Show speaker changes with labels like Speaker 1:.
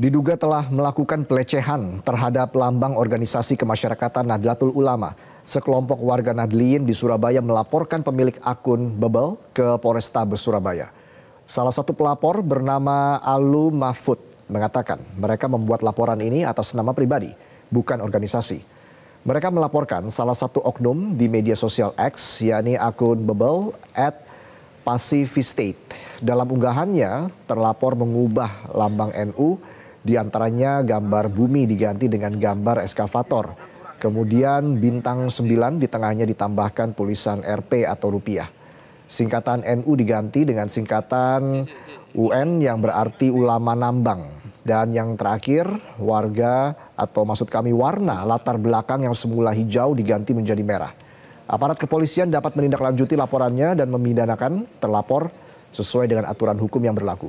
Speaker 1: diduga telah melakukan pelecehan terhadap lambang organisasi kemasyarakatan Nahdlatul Ulama. Sekelompok warga Nahdliyin di Surabaya melaporkan pemilik akun Bebel ke Polresta Surabaya. Salah satu pelapor bernama Alu Mahfud mengatakan mereka membuat laporan ini atas nama pribadi, bukan organisasi. Mereka melaporkan salah satu oknum di media sosial X, yakni akun Bebel at State. Dalam unggahannya, terlapor mengubah lambang NU di antaranya gambar bumi diganti dengan gambar eskavator. Kemudian bintang 9 di tengahnya ditambahkan tulisan RP atau rupiah. Singkatan NU diganti dengan singkatan UN yang berarti ulama nambang. Dan yang terakhir, warga atau maksud kami warna latar belakang yang semula hijau diganti menjadi merah. Aparat kepolisian dapat menindaklanjuti laporannya dan memidanakan terlapor sesuai dengan aturan hukum yang berlaku.